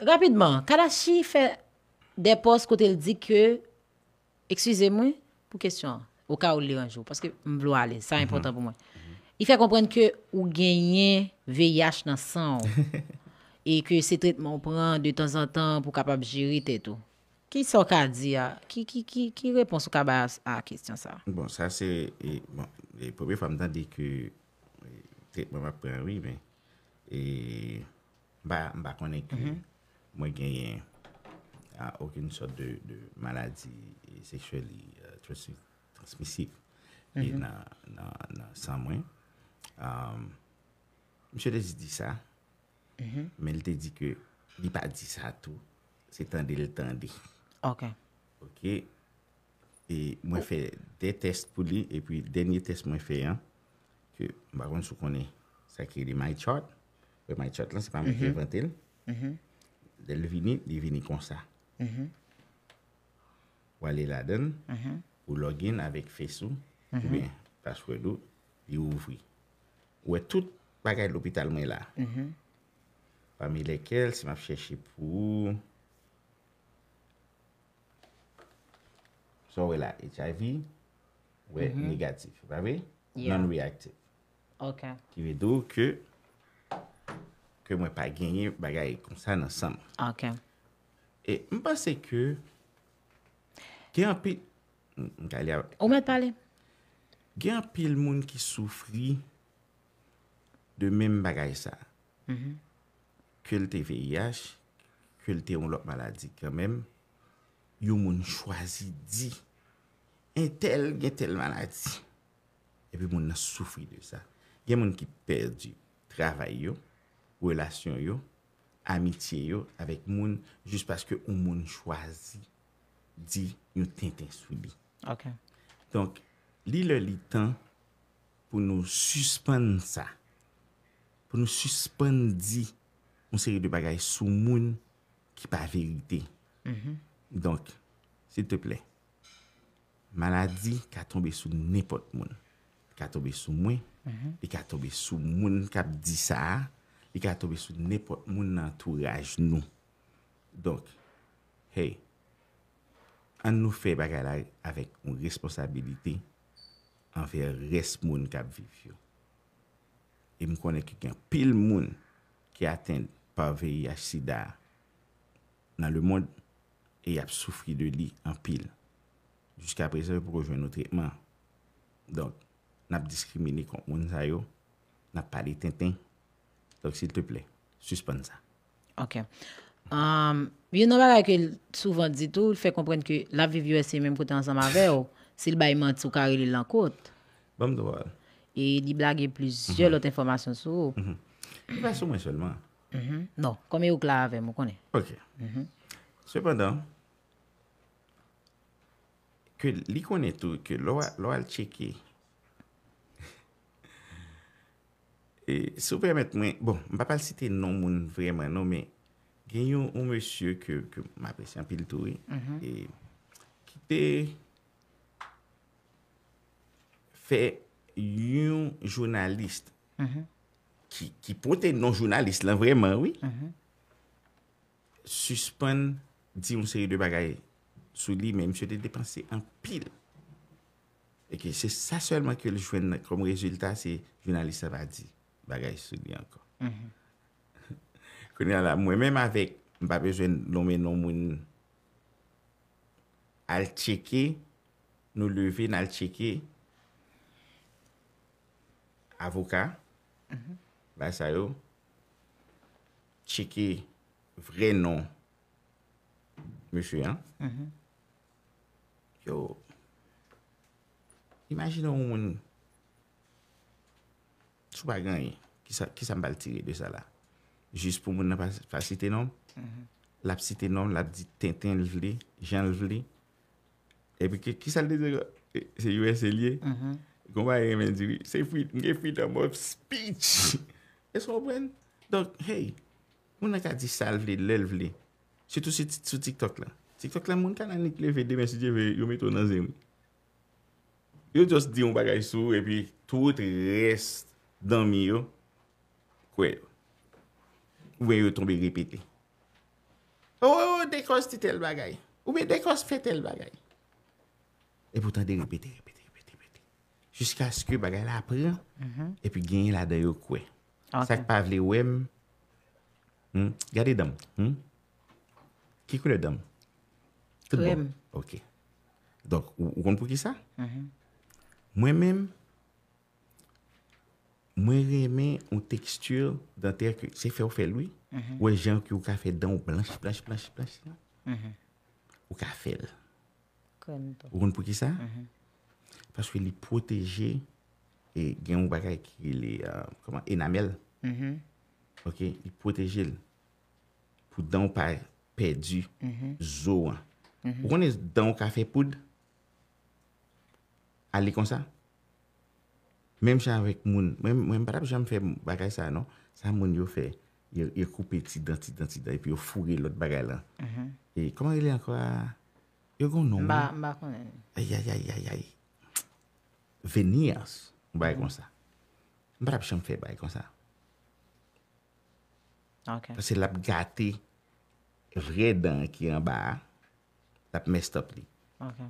Rapidman, Kadashi fè de pos kote l di kè eksize mwen pou kèsyon ou ka ou lè anjou, paske mblo ale, sa impotant pou mwen. I fè komprenn kè ou genyen VIH nan san ou, e kè se tritman ou pran de ton zan ton pou kapab jiri tè tou. Ki sò ka di a? Ki repons ou ka ba a kèsyon sa? Bon, sa se, poube fèm dan di kè tritman wap pran wè, mba konen kè Mwen genyen a oukene sot de maladi e seksueli euh, transmisif li e mhm. nan san mwen. Mwen um, se rezi di sa, mhm. men li te di ke li pa di sa tou, se tende li tende. Ok. Ok, e mwen fe de test pou li, e pi denye test mwen fe yan, ki mwen kon sou konen, sa ki li my chart, we my chart la se pa mwen mhm. kreventel, mwen genyen. Del vini, di vini konsa. Mm-hmm. Wale la den. Mm-hmm. Ou login avek Facebook. Mm-hmm. Ki be, paswe lou, di ouvwi. Ou e tout bagay l'opital mwen la. Mm-hmm. Pamile kel, se map cheshi pou. So, ou e la HIV, ou e mhm. negatif, ba be? Yeah. Non-reactive. Ok. Ki be, dou ke... pe mwen pa genye bagay kon san ansam. Ok. E mpase ke, gen apil, ou mwen pali? Gen apil moun ki soufri de mèm bagay sa. Mh. Kèl te VIH, kèl te on lop maladi kèmèm, yo moun chwazi di entel gen tel maladi. E pi moun na soufri de sa. Gen moun ki perdi travay yo, wèlasyon yo, amitye yo, avèk moun, jous paske ou moun chwazi, di nou ten ten soubi. Ok. Donk, li loli tan, pou nou suspens sa, pou nou suspens di, moun seri de bagay sou moun, ki pa verite. Mm-hmm. Donk, s'il te ple, maladi ka tombe sou nipot moun, ka tombe sou mwen, pe mm-hmm. ka tombe sou moun, kap di sa a, I ka tobe sou nepot moun nantouraj nou. Donk, hey, an nou fe bagala avèk moun responsabilite an ver res moun kap viv yo. E mou konen ki gen pil moun ki aten pa ve yasi da nan le moun e yap soufri de li an pil. Jiska apre seve pou koujwen nou treman. Donk, nap diskrimine kon moun zay yo, nap pale ten ten, Donc, s'il te plè, suspende sa. Ok. Vi yon nomal a ke souvan di tou, fè komprenn ke la vivi ou ese mèm pote ansan ma ve ou, si l'bayman sou kare li lankot. Bwam do al. E li blage plisye lote informasyon sou. Li blage sou mwen selman. Non, kome ou kla ave mou kone. Ok. Sependan, ke li kone tou, ke lo al cheke, ki, Bon, mba pal site nan moun vreman, nan men, gen yon ou monsye ke m apese an pil tou, mhm. e, ki te fe yon jounalist mhm. ki ponte nan jounalist lan vreman, wè, mhm. suspèn di yon seri de bagay sou li men, mse te depanse an pil, e ke se sa sèlman ke jwen kom rezultat se jounalist ava di. Bagay sou li ankon. Mhm. Kouni an la mwen, mwen mèm avèk, mpa bezwen nomè nom moun. Al tiki, nou lè vin al tiki. Avoka, mhm. basayou. Tiki, vrenon. Mwen sou yon. Imagin nou mhm. moun. sou bagan e, ki sa mbal tire de sa la, jis pou moun nan pa sitenom, la sitenom, la di ten ten levle, jan levle, e pi ki sa le de, e, se yon selye, mhm. konwa e men diri, se fwit, nge fwit a moun, speech, e so mwen, don, hey, moun nan ka di salvele, levle, se tou se tiktok la, tiktok la, moun ka nan ikle ve de, men si je ve, yon me tonan zem, yon just di yon bagan sou, e pi, tout reste, Dan mi yo, kwe yo. Ouwe yo tonbe ripete. Ouwe oh, ouwe, oh, oh, dekos titel bagay. Ouwe dekos fetel bagay. E potan de ripete, ripete, ripete. Jiska skyo bagay la apre. Mhm. E pi genye la dayo kwe. Sakpav li wem. Hmm? Gade dam. Hmm? Ki kou le dam? Toute bom. Donk, woun pou ki sa? Mhm. Mwen menm, mwen remen ou tekstur dan terke se fe ou fe loui, ou mhm. e jen ki ou ka fe dan ou blanshi, blanshi, blanshi, blanshi. Mhm. Ou ka fel. Ou kon pou ki sa? Mhm. Paswe li proteje e gen ou baka ki li euh, enamel. Ok, li proteje pou dan ou pa pedi zo an. Ou kon e dan ou ka fe poud? Ale kon sa? Mem chan vek moun, mwen mbrap chan fe bagay sa no, sa moun yo fe, yo koupe ti dan ti dan ti dan, yo fougi lot bagay lan. Mhm. E koman elen kwa, yo kon nou mwen? Mba non? kon elen? Ayayayayayay, veni as, mba yon e sa. Mbrap chan fe bagay kon sa. Ok. Pase lap gate, vredan ki yon ba, lap mestop li. Ok.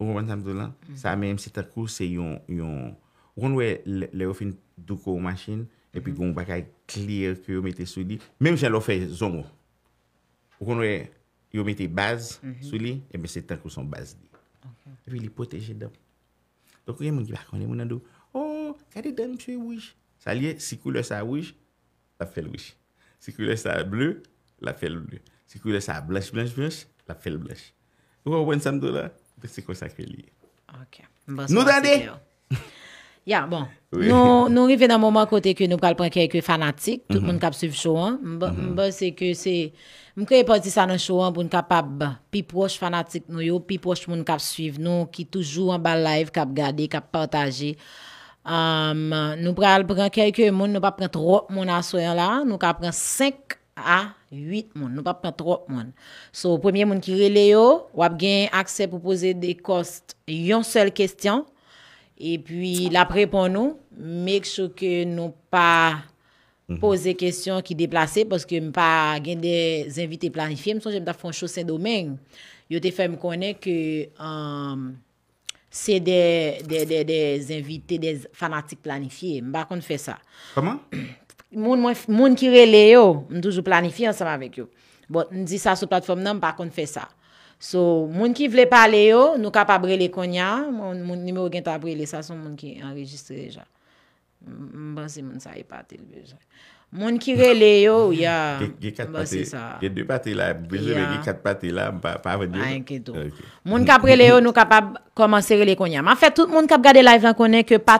Ouwen samdou la, mm. sa men msi takou se yon, yon, ouwen we le ofin dukou masin, epi mm. gong bakay klir ki yo mette sou di, menm jalo fe zongo. Ouwen we yo mette baz mhm. sou li, epi se takou son baz di. Epi li poteje dam. Dok ouwen mwen di bako, nen mwen nan do, oh, kade dan mswe wish? Sa liye, si koule sa wish, la fel wish. Si koule sa bleu, la fel bleu. Si koule sa blanche, blanche, blanche, la fel blanche. Ouwen samdou la, Pese kon sakre li. Ok. Nou dande? Ya, bon. Nou rive nan mouman kote ke nou pral pran kereke fanatik. Tout mhm. moun kap suv chouan. Mhm. Mba se ke se... Mbe kre pati sa nan chouan pou nou kap ap pi proj fanatik nou yo, pi proj moun kap suv nou ki toujou an ba live kap gade, kap partaje. Nou pral pran kereke moun, nou pa pran trok moun asoyan la. Nou kap pran seks a 8 moun, nou pa pa 3 moun so premier moun ki rele yo wap gen akse pou pose de kost yon sel kestyan e pi la pre pon nou mek chou ke nou pa mhm. pose kestyan ki deplase poske m pa gen de zinvite planifiye, m son jem ta foun chou sen domen yo te fè m konen ke um, se de de zinvite de fanatik planifiye, m pa kon fè sa pama? Moun ki rele yo, mwen toujou planifi ansam avèk yo. Bon, mwen di sa sou platform nan, mwen pa kon fè sa. So, moun ki vle pale yo, nou ka pa brele konya. Moun nime ou gen ta brele, sa son moun ki enregistre reja. Mwen si moun sa yi e pati. Moun ki rele yo, ya... Gye kat pati. Gye dwe pati la. Gye dwe pati la, mwen pa avèk ah, yo. Moun ki vle pale yo, nou ka pa komansere le konya. Mwen fè tout moun ki ap gade live la konya ke pati.